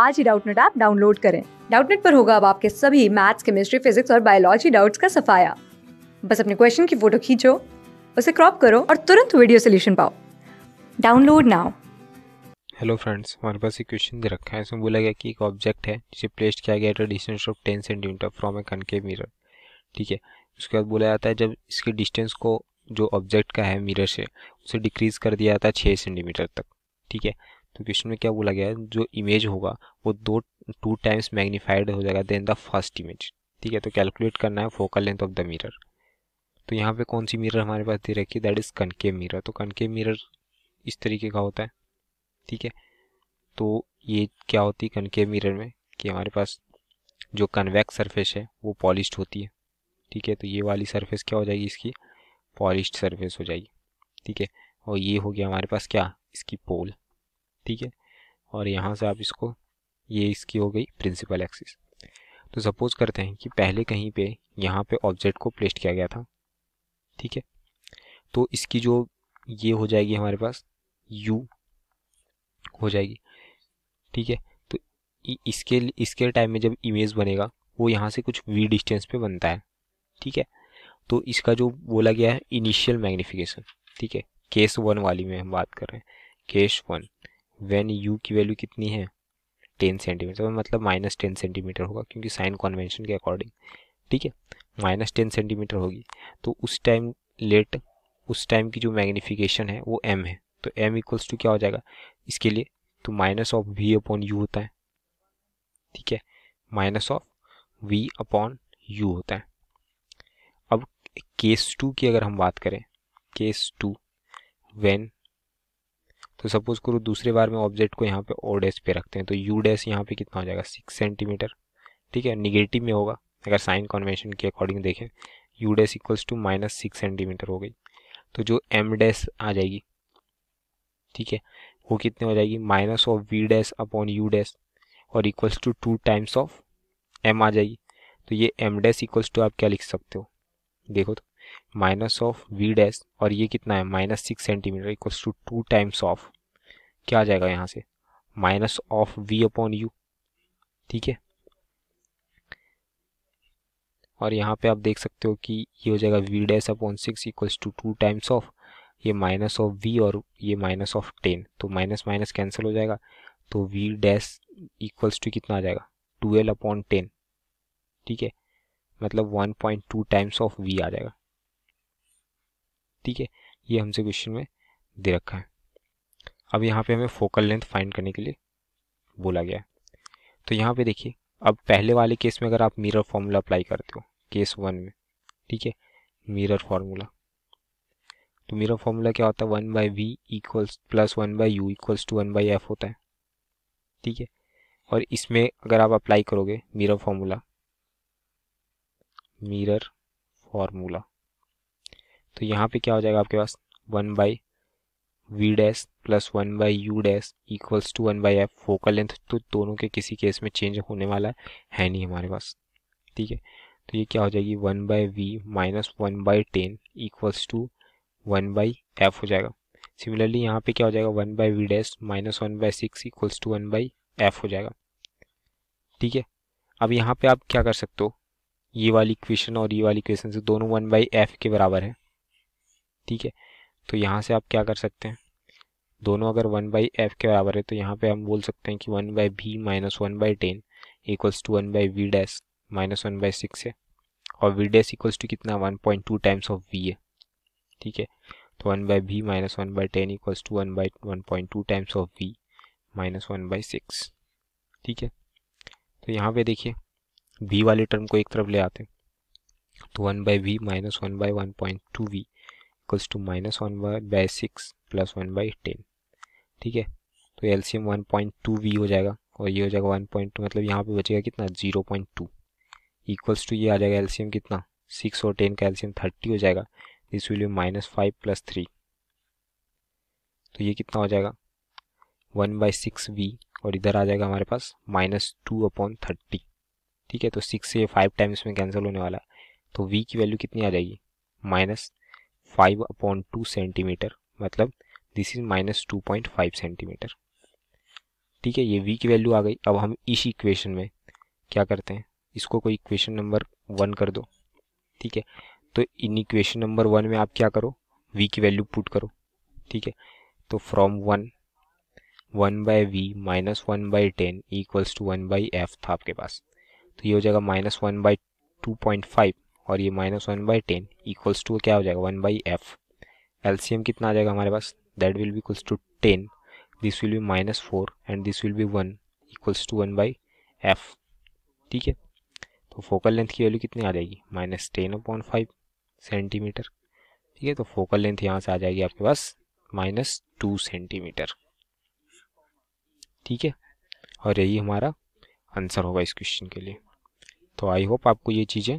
आज ही Doubtnut app download करें डाउटनेट पर होगा अब आपके सभी मैथ्स केमिस्ट्री फिजिक्स और बायोलॉजी डाउट्स का सफाया बस अपने क्वेश्चन की फोटो खींचो उसे क्रॉप करो और तुरंत वीडियो सोल्यूशन पाओ डाउनलोड नाउ हेलो फ्रेंड्स हमारे पास एक क्वेश्चन दे रखा है इसमें बोला गया कि एक ऑब्जेक्ट है जिसे प्लेस्ड किया गया है distance of ten centimetre from a concave mirror ठीक है उसके बाद बोला जाता है जब इसके डिस्टेंस को जो ऑब्जेक्ट का है मिरर से उसे डिक्रीज़ कर दिया जाता है छः सेंटीमीटर तक ठीक है तो क्वेश्चन में क्या बोला गया है जो इमेज होगा वो दो टू टाइम्स मैग्नीफाइड हो जाएगा देन द फर्स्ट इमेज ठीक है तो कैलकुलेट करना है focal length of the mirror तो यहाँ पे कौन सी मिरर हमारे पास दे रखी है दैट इज़ कनकेव मिरर तो कनकेव मिरर इस तरीके का होता है ठीक है तो ये क्या होती है कनकेव मिरर में कि हमारे पास जो कन्वैक्स सरफेस है वो पॉलिश होती है ठीक है तो ये वाली सरफेस क्या हो जाएगी इसकी पॉलिश सरफेस हो जाएगी ठीक है और ये हो गया हमारे पास क्या इसकी पोल ठीक है और यहाँ से आप इसको ये इसकी हो गई प्रिंसिपल एक्सिस तो सपोज़ करते हैं कि पहले कहीं पे यहाँ पे ऑब्जेक्ट को प्लेस्ट किया गया था ठीक है तो इसकी जो ये हो जाएगी हमारे पास यू हो जाएगी ठीक है तो इसके इसके टाइम में जब इमेज बनेगा वो यहाँ से कुछ वी डिस्टेंस पे बनता है ठीक है तो इसका जो बोला गया है इनिशियल मैग्नीफिकेशन ठीक है केस वन वाली में हम बात कर रहे हैं केस वन वैन यू की वैल्यू कितनी है टेन सेंटीमीटर तो मतलब माइनस टेन सेंटीमीटर होगा क्योंकि साइन कॉन्वेंशन के अकॉर्डिंग ठीक है माइनस टेन सेंटीमीटर होगी तो उस टाइम लेट उस टाइम की जो मैग्नीफिकेशन है वो एम है तो एम इक्वल्स टू क्या हो जाएगा इसके लिए तो minus of v upon u होता है ठीक है minus of v upon u होता है अब केस टू की अगर हम बात करें केस टू वेन तो सपोज़ करो दूसरे बार में ऑब्जेक्ट को यहाँ पे ओ डैश पे रखते हैं तो यू डैश यहाँ पे कितना हो जाएगा सिक्स सेंटीमीटर ठीक है निगेटिव में होगा अगर साइन कन्वेंशन के अकॉर्डिंग देखें u dash equals to minus six centimetre हो गई तो जो एम डैश आ जाएगी ठीक है वो कितने हो जाएगी minus of v dash upon u dash और equals to two times of m आ जाएगी तो ये एम डैश इक्वल्स टू आप क्या लिख सकते हो देखो तो माइनस ऑफ वी डैश और ये कितना है minus six centimetre equal to two times of क्या आ जाएगा यहाँ से minus of v upon u ठीक है और यहाँ पे आप देख सकते हो कि ये हो जाएगा v dash upon six equals to two times of ये माइनस ऑफ वी और ये माइनस ऑफ टेन तो माइनस माइनस कैंसिल हो जाएगा तो वी डैश इक्वल्स टू कितना आ जाएगा ट्वेल्व अपॉन टेन ठीक है मतलब one point two times of v आ जाएगा ठीक है ये हमसे क्वेश्चन में दे रखा है अब यहाँ पे हमें फोकल लेंथ फाइंड करने के लिए बोला गया है तो यहाँ पे देखिए अब पहले वाले केस में अगर आप मिरर फार्मूला अप्लाई करते हो केस वन में ठीक है मिरर फार्मूला तो मिरर फार्मूला क्या होता है one by v equals plus one by u equals to one by f होता है ठीक है और इसमें अगर आप अप्लाई करोगे मिरर फार्मूला मिरर फार्मूला तो यहाँ पे क्या हो जाएगा आपके पास one by v dash plus one by u dash equals to one by f focal length तो दोनों के किसी केस में चेंज होने वाला है नहीं हमारे पास ठीक है तो ये क्या हो जाएगी one by v minus one by ten equals to one by f हो जाएगा सिमिलरली यहाँ पे क्या हो जाएगा one by v dash minus one by six equals to one by f हो जाएगा ठीक है अब यहाँ पे आप क्या कर सकते हो ये वाली इक्वेशन और ये वाली इक्वेशन से दोनों वन बाई एफ के बराबर है ठीक है तो यहाँ से आप क्या कर सकते हैं दोनों अगर वन बाई एफ के बराबर है तो यहाँ पे हम बोल सकते हैं कि one by v minus one by ten equals to one by v dash minus one by six है और वी डैस इक्वल्स टू कितना one point two times of v है ठीक है तो one by v minus one by ten equals to one by one point two times of v minus one by six ठीक है तो यहाँ पे देखिए वी वाले टर्म को एक तरफ ले आते हैं तो one by v minus one by one point two v equals to minus one by six plus one by ten ठीक है तो L C M one point two v हो जाएगा और ये हो जाएगा वन पॉइंट टू मतलब यहाँ पे बचेगा कितना zero point two equals to ये आ जाएगा एलसीएम कितना सिक्स और टेन का एलसीएम थर्टी हो जाएगा this will be minus five plus three तो ये कितना हो जाएगा वन बाई सिक्स वी और इधर आ जाएगा हमारे पास माइनस टू अपॉन थर्टी ठीक है तो सिक्स से फाइव टाइम्स में कैंसिल होने वाला है तो वी की वैल्यू कितनी आ जाएगी minus five upon two centimetre मतलब this is minus two point five centimetre ठीक है ये वी की वैल्यू आ गई अब हम इस इक्वेशन में क्या करते हैं इसको कोई इक्वेशन नंबर वन कर दो ठीक है तो इन इक्वेशन नंबर वन में आप क्या करो वी की वैल्यू पुट करो ठीक है तो from one one by v minus one by ten equals to one by f था आपके पास तो ये हो जाएगा minus one by two point five और ये minus one by ten equals to क्या हो जाएगा वन बाई एफ एलसीएम कितना आ जाएगा हमारे पास that will be equals to ten this will be minus four and this will be one equals to one by f ठीक है तो फोकल लेंथ की वैल्यू कितनी आ जाएगी minus ten upon five centimetre ठीक है तो फोकल लेंथ यहाँ से आ जाएगी आपके पास माइनस टू सेंटीमीटर ठीक है और यही हमारा आंसर होगा इस क्वेश्चन के लिए तो आई होप आपको ये चीज़ें